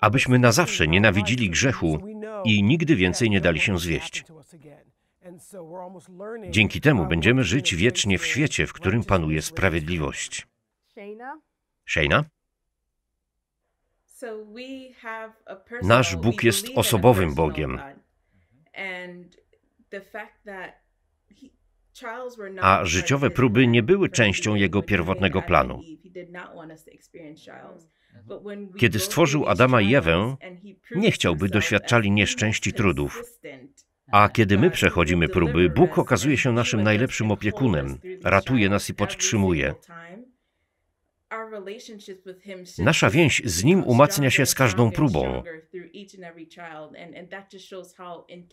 abyśmy na zawsze nienawidzili grzechu i nigdy więcej nie dali się zwieść. Dzięki temu będziemy żyć wiecznie w świecie, w którym panuje sprawiedliwość. Shayna? Nasz Bóg jest osobowym Bogiem. A życiowe próby nie były częścią jego pierwotnego planu. Mhm. Kiedy stworzył Adama i Ewę, nie chciałby doświadczali nieszczęści, i trudów. A kiedy my przechodzimy próby, Bóg okazuje się naszym najlepszym opiekunem, ratuje nas i podtrzymuje. Nasza więź z Nim umacnia się z każdą próbą.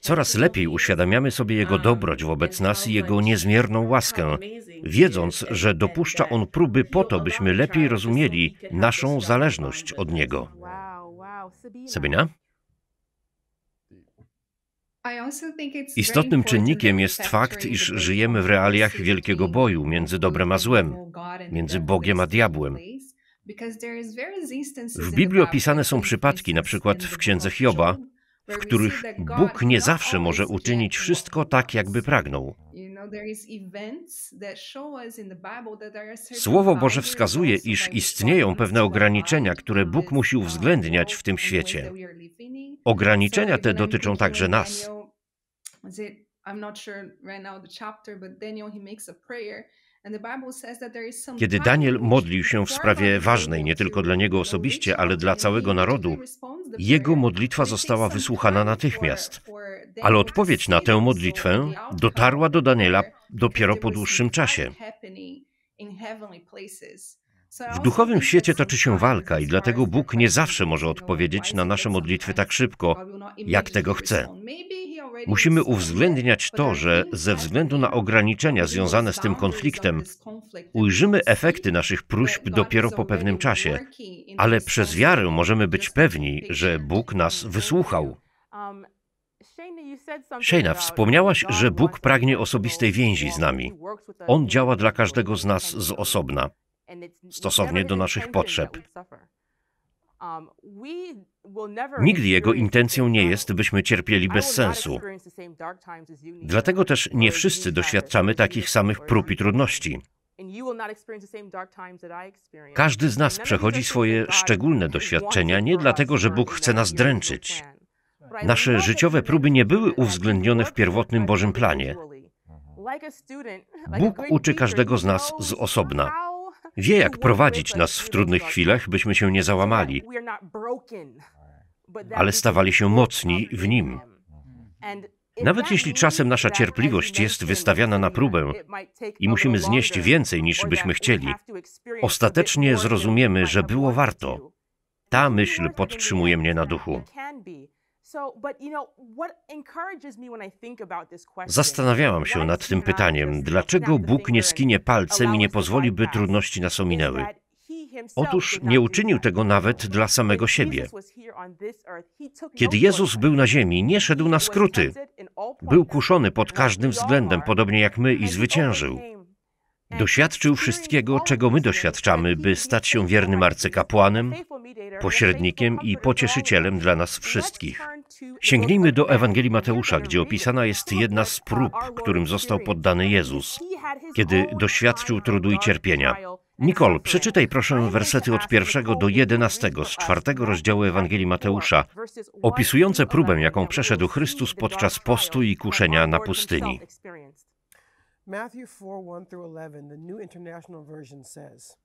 Coraz lepiej uświadamiamy sobie Jego dobroć wobec nas i Jego niezmierną łaskę, wiedząc, że dopuszcza On próby po to, byśmy lepiej rozumieli naszą zależność od Niego. Sabina? Istotnym czynnikiem jest fakt, iż żyjemy w realiach wielkiego boju między dobrem a złem, między Bogiem a diabłem. W Biblii opisane są przypadki, na przykład w księdze Hioba, w których Bóg nie zawsze może uczynić wszystko tak, jakby pragnął. Słowo Boże wskazuje, iż istnieją pewne ograniczenia, które Bóg musi uwzględniać w tym świecie. Ograniczenia te dotyczą także nas. Kiedy Daniel modlił się w sprawie ważnej nie tylko dla niego osobiście, ale dla całego narodu, jego modlitwa została wysłuchana natychmiast. Ale odpowiedź na tę modlitwę dotarła do Daniela dopiero po dłuższym czasie. W duchowym świecie toczy się walka i dlatego Bóg nie zawsze może odpowiedzieć na nasze modlitwy tak szybko, jak tego chce. Musimy uwzględniać to, że ze względu na ograniczenia związane z tym konfliktem, ujrzymy efekty naszych próśb dopiero po pewnym czasie, ale przez wiarę możemy być pewni, um, że Bóg nas wysłuchał. Shayna, wspomniałaś, że Bóg pragnie osobistej więzi z nami. On działa dla każdego z nas z osobna stosownie do naszych potrzeb. Um, Nigdy jego intencją nie jest, byśmy cierpieli bez sensu. Dlatego też nie wszyscy doświadczamy takich samych prób i trudności. Każdy z nas przechodzi swoje szczególne doświadczenia nie dlatego, że Bóg chce nas dręczyć. Nasze życiowe próby nie były uwzględnione w pierwotnym Bożym planie. Bóg uczy każdego z nas z osobna. Wie, jak prowadzić nas w trudnych chwilach, byśmy się nie załamali, ale stawali się mocni w Nim. Nawet jeśli czasem nasza cierpliwość jest wystawiana na próbę i musimy znieść więcej niż byśmy chcieli, ostatecznie zrozumiemy, że było warto. Ta myśl podtrzymuje mnie na duchu. Zastanawiałam się nad tym pytaniem, dlaczego Bóg nie skinie palcem i nie pozwoli, by trudności nas ominęły. Otóż nie uczynił tego nawet dla samego siebie. No Kiedy Jezus był na ziemi, nie szedł na skróty. Był kuszony pod każdym względem, podobnie jak my, i zwyciężył. Doświadczył wszystkiego, czego my doświadczamy, by stać się wiernym arcykapłanem, pośrednikiem i pocieszycielem dla nas wszystkich. Sięgnijmy do Ewangelii Mateusza, gdzie opisana jest jedna z prób, którym został poddany Jezus, kiedy doświadczył trudu i cierpienia. Nikol, przeczytaj proszę wersety od pierwszego do jedenastego z czwartego rozdziału Ewangelii Mateusza, opisujące próbę, jaką przeszedł Chrystus podczas postu i kuszenia na pustyni. Matthew 4, 1 through 11, the New International Version says.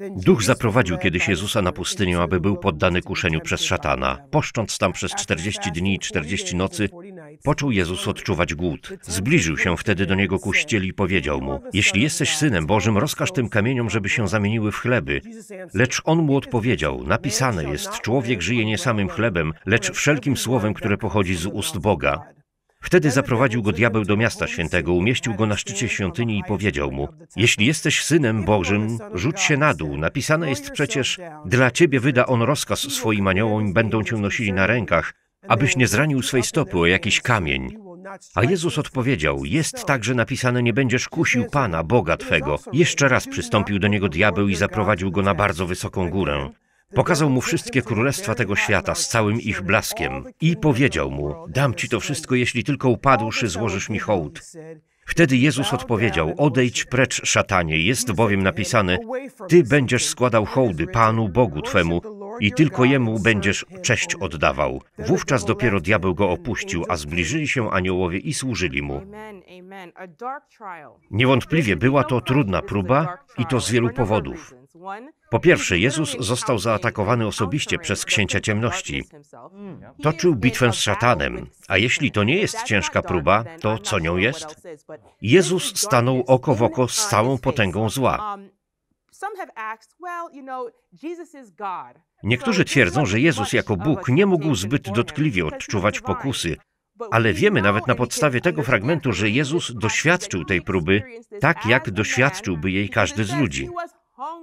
Duch zaprowadził kiedyś Jezusa na pustynię, aby był poddany kuszeniu przez szatana. Poszcząc tam przez 40 dni i 40 nocy, począł Jezus odczuwać głód. Zbliżył się wtedy do niego kuściel i powiedział mu: Jeśli jesteś synem Bożym, rozkaż tym kamieniom, żeby się zamieniły w chleby. Lecz on mu odpowiedział: Napisane jest: Człowiek żyje nie samym chlebem, lecz wszelkim słowem, które pochodzi z ust Boga. Wtedy zaprowadził go diabeł do miasta świętego, umieścił go na szczycie świątyni i powiedział mu: Jeśli jesteś synem Bożym, rzuć się na dół. Napisane jest przecież: Dla ciebie wyda on rozkaz swoim aniołom i będą cię nosili na rękach, abyś nie zranił swej stopy o jakiś kamień. A Jezus odpowiedział: Jest także napisane: Nie będziesz kusił Pana, Boga twego. Jeszcze raz przystąpił do niego diabeł i zaprowadził go na bardzo wysoką górę. Pokazał mu wszystkie królestwa tego świata z całym ich blaskiem i powiedział mu, dam ci to wszystko, jeśli tylko upadłszy złożysz mi hołd. Wtedy Jezus odpowiedział, odejdź precz, szatanie, jest bowiem napisane, ty będziesz składał hołdy Panu Bogu Twemu i tylko Jemu będziesz cześć oddawał. Wówczas dopiero diabeł go opuścił, a zbliżyli się aniołowie i służyli mu. Niewątpliwie była to trudna próba i to z wielu powodów. Po pierwsze, Jezus został zaatakowany osobiście przez księcia ciemności. Toczył bitwę z szatanem, a jeśli to nie jest ciężka próba, to co nią jest? Jezus stanął oko w oko z całą potęgą zła. Niektórzy twierdzą, że Jezus jako Bóg nie mógł zbyt dotkliwie odczuwać pokusy, ale wiemy nawet na podstawie tego fragmentu, że Jezus doświadczył tej próby tak, jak doświadczyłby jej każdy z ludzi.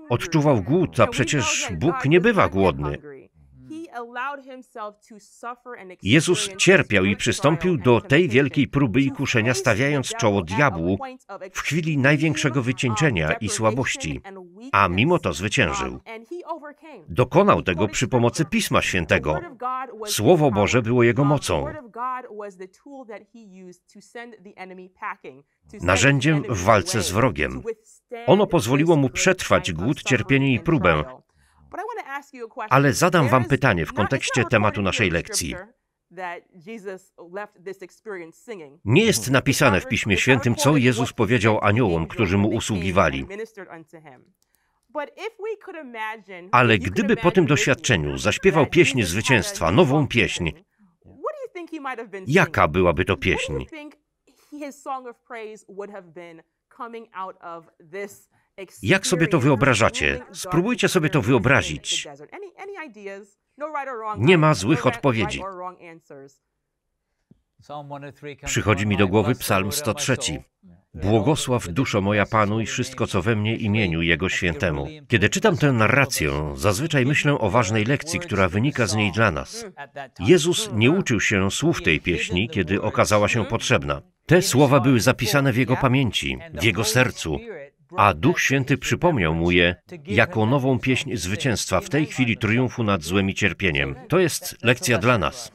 Odczuwał głód, a przecież Bóg nie bywa głodny. Jezus cierpiał i przystąpił do tej wielkiej próby i kuszenia, stawiając czoło diabłu w chwili największego um, wycieńczenia i słabości, a mimo to zwyciężył. Dokonał tego przy pomocy Pisma Świętego. Słowo Boże było jego mocą, narzędziem w walce z wrogiem. Ono pozwoliło mu przetrwać głód, cierpienie i próbę, ale zadam Wam pytanie w kontekście tematu naszej lekcji. Nie jest napisane w Piśmie Świętym, co Jezus powiedział aniołom, którzy mu usługiwali. Ale gdyby po tym doświadczeniu zaśpiewał pieśń zwycięstwa, nową pieśń, jaka byłaby to pieśń? Jak sobie to wyobrażacie? Spróbujcie sobie to wyobrazić. Nie ma złych odpowiedzi. Przychodzi mi do głowy Psalm 103. Błogosław duszo moja Panu i wszystko, co we mnie imieniu Jego świętemu. Kiedy czytam tę narrację, zazwyczaj myślę o ważnej lekcji, która wynika z niej dla nas. Jezus nie uczył się słów tej pieśni, kiedy okazała się potrzebna. Te słowa były zapisane w Jego pamięci, w Jego sercu, a Duch Święty przypomniał mu je jako nową pieśń zwycięstwa w tej chwili triumfu nad złem i cierpieniem. To jest lekcja dla nas.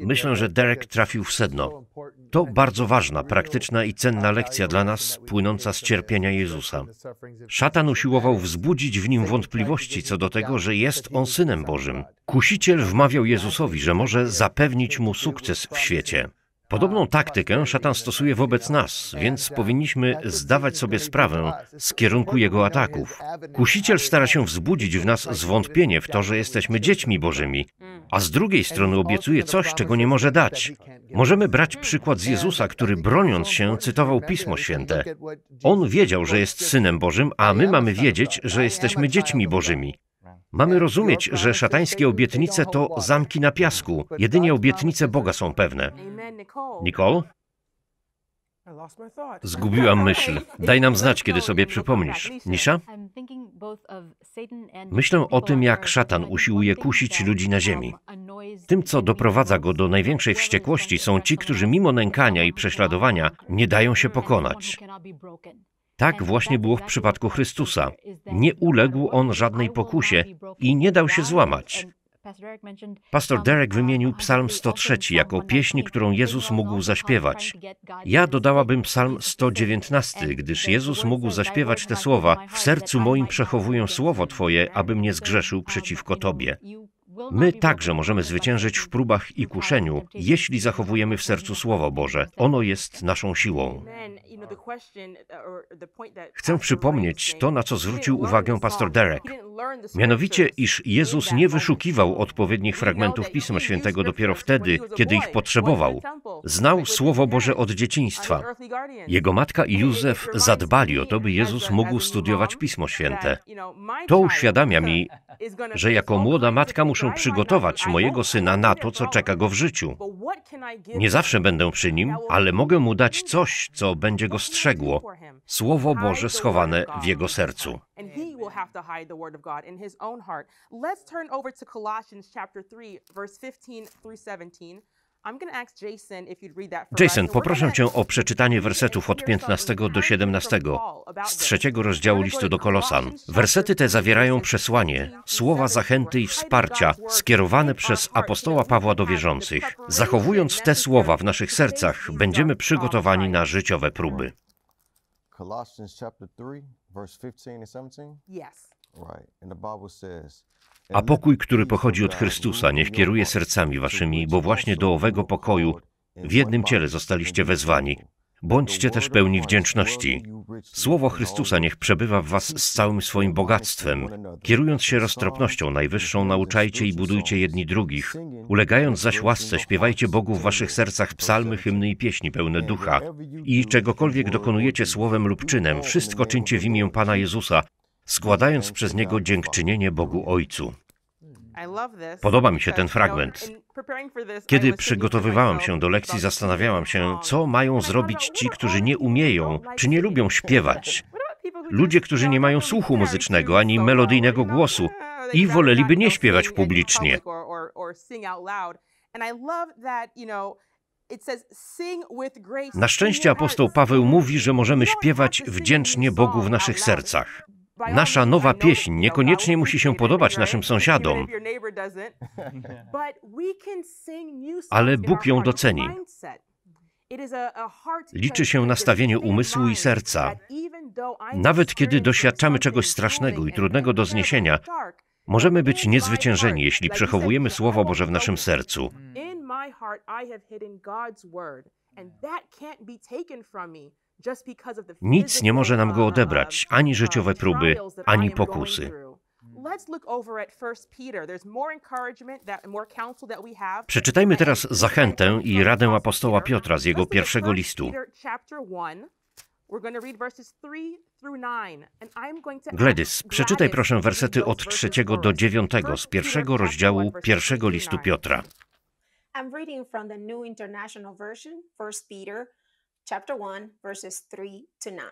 Myślę, że Derek trafił w sedno. To bardzo ważna, praktyczna i cenna lekcja dla nas, płynąca z cierpienia Jezusa. Szatan usiłował wzbudzić w nim wątpliwości co do tego, że jest on synem Bożym. Kusiciel wmawiał Jezusowi, że może zapewnić mu sukces w świecie. Podobną taktykę szatan stosuje wobec nas, więc powinniśmy zdawać sobie sprawę z kierunku jego ataków. Kusiciel stara się wzbudzić w nas zwątpienie w to, że jesteśmy dziećmi bożymi, a z drugiej strony obiecuje coś, czego nie może dać. Możemy brać przykład z Jezusa, który broniąc się cytował Pismo Święte. On wiedział, że jest synem Bożym, a my mamy wiedzieć, że jesteśmy dziećmi Bożymi. Mamy rozumieć, że szatańskie obietnice to zamki na piasku. Jedynie obietnice Boga są pewne. Nicole? Zgubiłam myśl. Daj nam znać, kiedy sobie przypomnisz. Nisza? Myślę o tym, jak szatan usiłuje kusić ludzi na ziemi. Tym, co doprowadza go do największej wściekłości, są ci, którzy mimo nękania i prześladowania nie dają się pokonać. Tak właśnie było w przypadku Chrystusa. Nie uległ on żadnej pokusie i nie dał się złamać. Pastor Derek wymienił Psalm 103 jako pieśń, którą Jezus mógł zaśpiewać. Ja dodałabym Psalm 119, gdyż Jezus mógł zaśpiewać te słowa: W sercu moim przechowuję słowo Twoje, abym nie zgrzeszył przeciwko Tobie. My także możemy zwyciężyć w próbach i kuszeniu, jeśli zachowujemy w sercu Słowo Boże. Ono jest naszą siłą. Uh, Chcę przypomnieć to, na co zwrócił uwagę pastor Derek. Mianowicie, iż Jezus nie wyszukiwał odpowiednich fragmentów Pisma Świętego dopiero wtedy, kiedy ich potrzebował. Znał Słowo Boże od dzieciństwa. Jego matka i Józef zadbali o to, by Jezus mógł studiować Pismo Święte. To uświadamia mi, że jako młoda matka muszę przygotować mojego syna na to, co czeka go w życiu. Nie zawsze będę przy nim, ale mogę mu dać coś, co będzie go jego strzegło, Słowo Boże schowane w jego sercu. Let's turn over to Colossians chapter 3 verse 15 through 17. Jason, poproszę cię o przeczytanie wersetów od 15 do 17 z trzeciego rozdziału listu do Kolosan. Wersety te zawierają przesłanie, słowa zachęty i wsparcia skierowane przez apostoła Pawła do wierzących. Zachowując te słowa w naszych sercach, będziemy przygotowani na życiowe próby. Colossians 3, verse 15 i 17? Tak. Right. And the a pokój, który pochodzi od Chrystusa, niech kieruje sercami waszymi, bo właśnie do owego pokoju w jednym ciele zostaliście wezwani. Bądźcie też pełni wdzięczności. Słowo Chrystusa niech przebywa w was z całym swoim bogactwem. Kierując się roztropnością najwyższą, nauczajcie i budujcie jedni drugich. Ulegając zaś łasce, śpiewajcie Bogu w waszych sercach psalmy, hymny i pieśni pełne ducha. I czegokolwiek dokonujecie słowem lub czynem, wszystko czyńcie w imię Pana Jezusa, składając przez niego dziękczynienie Bogu Ojcu. Podoba mi się ten fragment. Kiedy przygotowywałam się do lekcji, zastanawiałam się, co mają zrobić ci, którzy nie umieją czy nie lubią śpiewać. Ludzie, którzy nie mają słuchu muzycznego ani melodyjnego głosu i woleliby nie śpiewać publicznie. Na szczęście apostoł Paweł mówi, że możemy śpiewać wdzięcznie Bogu w naszych sercach. Nasza nowa pieśń niekoniecznie musi się podobać naszym sąsiadom, ale Bóg ją doceni. Liczy się nastawienie umysłu i serca. Nawet kiedy doświadczamy czegoś strasznego i trudnego do zniesienia, możemy być niezwyciężeni, jeśli przechowujemy Słowo Boże w naszym sercu. Nic nie może nam go odebrać, ani życiowe próby, ani pokusy. Przeczytajmy teraz zachętę i radę apostoła Piotra z jego pierwszego listu. Gladys, przeczytaj proszę wersety od trzeciego do dziewiątego z pierwszego rozdziału pierwszego listu Piotra. I'm reading from the New International Version, 1 Peter chapter 1, verses 3 to 9.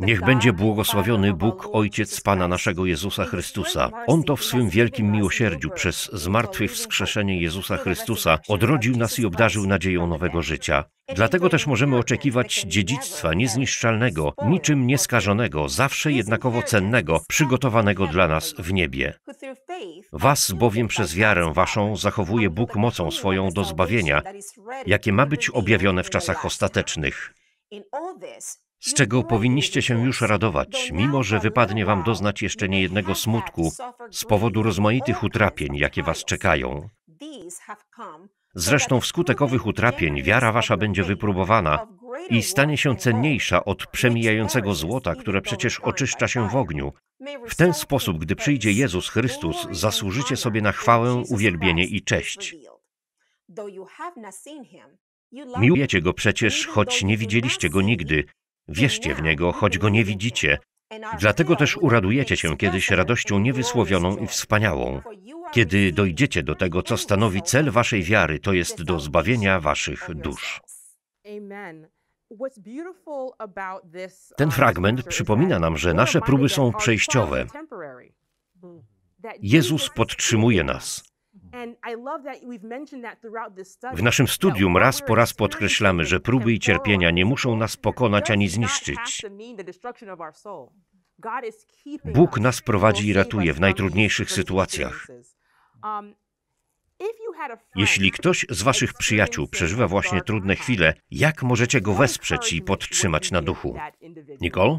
Niech będzie błogosławiony Bóg, Ojciec Pana naszego Jezusa Chrystusa. On to w swym wielkim miłosierdziu przez zmartwychwskrzeszenie Jezusa Chrystusa odrodził nas i obdarzył nadzieją nowego życia. Dlatego też możemy oczekiwać dziedzictwa niezniszczalnego, niczym nieskażonego, zawsze jednakowo cennego, przygotowanego dla nas w niebie. Was bowiem przez wiarę waszą zachowuje Bóg mocą swoją do zbawienia, jakie ma być objawione w czasach ostatecznych z czego powinniście się już radować, mimo że wypadnie wam doznać jeszcze niejednego smutku z powodu rozmaitych utrapień, jakie was czekają. Zresztą wskutek owych utrapień wiara wasza będzie wypróbowana i stanie się cenniejsza od przemijającego złota, które przecież oczyszcza się w ogniu. W ten sposób, gdy przyjdzie Jezus Chrystus, zasłużycie sobie na chwałę, uwielbienie i cześć. Miłujecie Go przecież, choć nie widzieliście Go nigdy, Wierzcie w Niego, choć Go nie widzicie. Dlatego też uradujecie się kiedyś radością niewysłowioną i wspaniałą, kiedy dojdziecie do tego, co stanowi cel waszej wiary, to jest do zbawienia waszych dusz. Uh, Ten fragment przypomina nam, że nasze próby są przejściowe. Hmm. Jezus podtrzymuje nas. W naszym studium raz po raz podkreślamy, że próby i cierpienia nie muszą nas pokonać ani zniszczyć. Bóg nas prowadzi i ratuje w najtrudniejszych sytuacjach. Um, Jeśli ktoś z Waszych przyjaciół przeżywa właśnie trudne chwile, jak możecie go wesprzeć i podtrzymać na duchu? Nicole?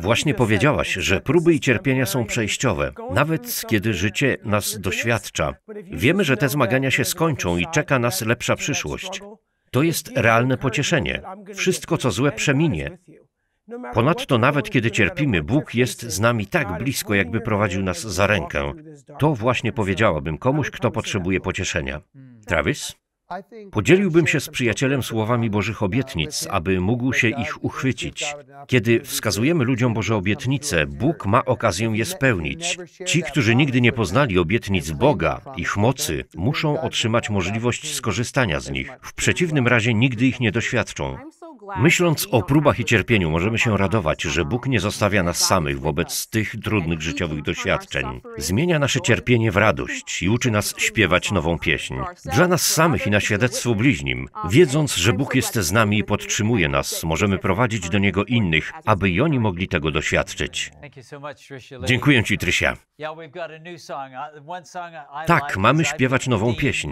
Właśnie powiedziałaś, że próby i cierpienia są przejściowe, nawet kiedy życie nas doświadcza. Wiemy, że te zmagania się skończą i czeka nas lepsza przyszłość. To jest realne pocieszenie. Wszystko, co złe, przeminie. Ponadto, nawet kiedy cierpimy, Bóg jest z nami tak blisko, jakby prowadził nas za rękę. To właśnie powiedziałabym komuś, kto potrzebuje pocieszenia. Travis? Podzieliłbym się z przyjacielem słowami Bożych obietnic, aby mógł się ich uchwycić. Kiedy wskazujemy ludziom Boże obietnice, Bóg ma okazję je spełnić. Ci, którzy nigdy nie poznali obietnic Boga, ich mocy, muszą otrzymać możliwość skorzystania z nich. W przeciwnym razie nigdy ich nie doświadczą. Myśląc o próbach i cierpieniu, możemy się radować, że Bóg nie zostawia nas samych wobec tych trudnych życiowych doświadczeń. Zmienia nasze cierpienie w radość i uczy nas śpiewać nową pieśń. Dla nas samych i na świadectwo bliźnim. Wiedząc, że Bóg jest z nami i podtrzymuje nas, możemy prowadzić do Niego innych, aby i oni mogli tego doświadczyć. Dziękuję Ci, Trysia. Tak, mamy śpiewać nową pieśń.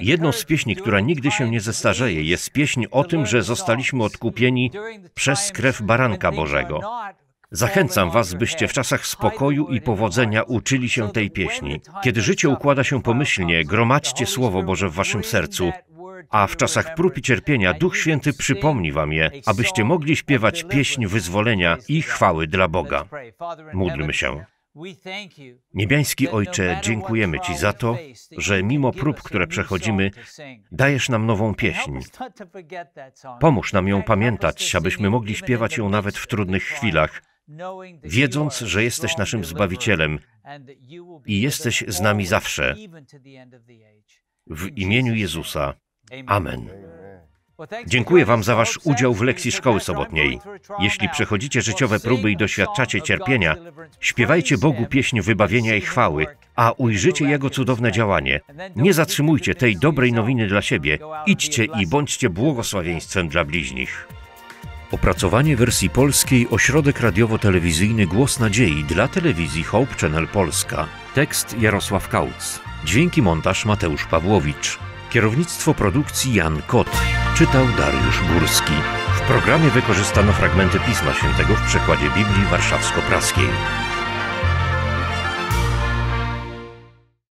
Jedną z pieśni, która nigdy się nie zestarzeje, jest pieśń o tym, że zostaliśmy odkupieni przez krew Baranka Bożego. Zachęcam Was, byście w czasach spokoju i powodzenia uczyli się tej pieśni. Kiedy życie układa się pomyślnie, gromadźcie Słowo Boże w Waszym sercu, a w czasach prób i cierpienia Duch Święty przypomni Wam je, abyście mogli śpiewać pieśń wyzwolenia i chwały dla Boga. Módlmy się. Niebiański no Ojcze, dziękujemy Ci za to, że mimo prób, które przechodzimy, dajesz nam nową pieśń. Pomóż nam ją pamiętać, abyśmy mogli śpiewać ją nawet w trudnych chwilach, wiedząc, że jesteś naszym Zbawicielem i jesteś z nami zawsze. W imieniu Jezusa. Amen. Dziękuję Wam za Wasz udział w lekcji szkoły sobotniej. Jeśli przechodzicie życiowe próby i doświadczacie cierpienia, śpiewajcie Bogu pieśń wybawienia i chwały, a ujrzycie Jego cudowne działanie. Nie zatrzymujcie tej dobrej nowiny dla siebie. Idźcie i bądźcie błogosławieństwem dla bliźnich. Opracowanie wersji polskiej Ośrodek Radiowo-Telewizyjny Głos Nadziei dla telewizji Hope Channel Polska. Tekst Jarosław Kautz. Dźwięki montaż Mateusz Pawłowicz. Kierownictwo produkcji Jan Kot. Czytał Dariusz Górski. W programie wykorzystano fragmenty Pisma Świętego w przekładzie Biblii Warszawsko-Praskiej.